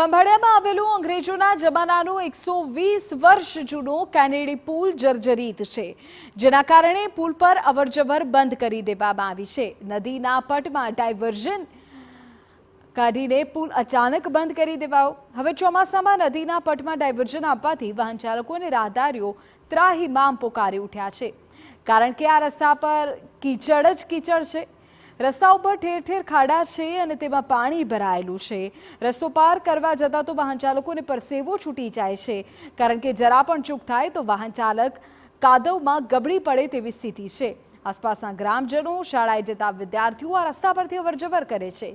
ખંભાળિયામાં આવેલું અંગ્રેજોના જમાનાનું એકસો વીસ વર્ષ જૂનો કેનેડી પુલ જર્જરીત છે જેના કારણે પુલ પર અવરજવર બંધ કરી દેવામાં આવી છે નદીના પટમાં ડાયવર્ઝન કાઢીને પુલ અચાનક બંધ કરી દેવાયો હવે ચોમાસામાં નદીના પટમાં ડાયવર્ઝન આપવાથી વાહન ચાલકો અને રાહદારીઓ ત્રાહીમામ પોકારી ઉઠ્યા છે કારણ કે આ રસ્તા પર કીચડ જ કીચડ છે રસ્તા ઉપર ઠેર ઠેર ખાડા છે અને તેમાં પાણી ભરાયેલું છે રસ્તો પાર કરવા જતાં તો વાહન ચાલકોને પરસેવો છૂટી જાય છે કારણ કે જરા પણ ચૂક થાય તો વાહન ચાલક કાદવમાં ગબડી પડે તેવી સ્થિતિ છે આસપાસના ગ્રામજનો શાળાએ જતા વિદ્યાર્થીઓ આ રસ્તા પરથી અવરજવર કરે છે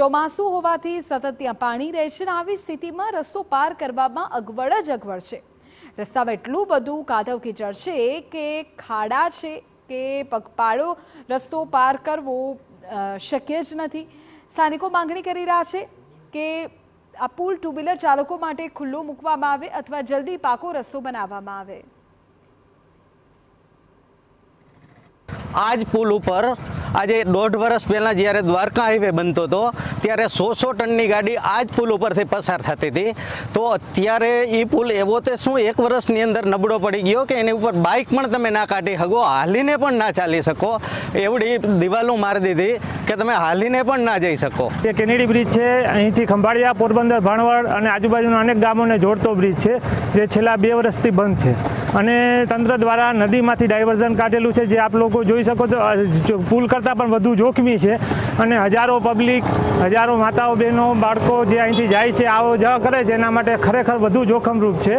ચોમાસું હોવાથી સતત ત્યાં પાણી રહે છે અને આવી સ્થિતિમાં રસ્તો પાર કરવામાં અગવડ જ અગવડ છે રસ્તામાં એટલું બધું કાદવ કીચડ છે કે ખાડા છે કે પગપાળો રસ્તો પાર કરવો શક્ય જ નથી સ્થાનિકો માંગણી કરી રહ્યા છે કે આ પુલ ટુ વ્હીલર ચાલકો માટે ખુલ્લો મૂકવામાં આવે અથવા જલ્દી પાકો રસ્તો બનાવવામાં આવે આજ પુલ ઉપર આજે દોઢ વર્ષ પહેલાં જ્યારે દ્વારકા હાઈવે બનતો હતો ત્યારે સો સો ટનની ગાડી આ જ પુલ ઉપરથી પસાર થતી હતી તો અત્યારે એ પુલ એવો તે શું એક વર્ષની અંદર નબળો પડી ગયો કે એની ઉપર બાઇક પણ તમે ના કાઢી શકો હાલીને પણ ના ચાલી શકો એવડી દિવાલો મારી દીધી કે તમે હાલીને પણ ના જઈ શકો એ કેનેડી બ્રિજ છે અહીંથી ખંભાળિયા પોરબંદર ભાણવડ અને આજુબાજુના અનેક ગામોને જોડતો બ્રિજ છે જે છેલ્લા બે વર્ષથી બંધ છે અને તંત્ર દ્વારા નદીમાંથી ડાયવર્ઝન કાઢેલું છે જે આપ લોકો જોઈ શકો તો પુલ કરતાં પણ વધુ જોખમી છે અને હજારો પબ્લિક હજારો માતાઓ બહેનો બાળકો જે અહીંથી જાય છે આવો જ કરે છે એના માટે ખરેખર વધુ જોખમરૂપ છે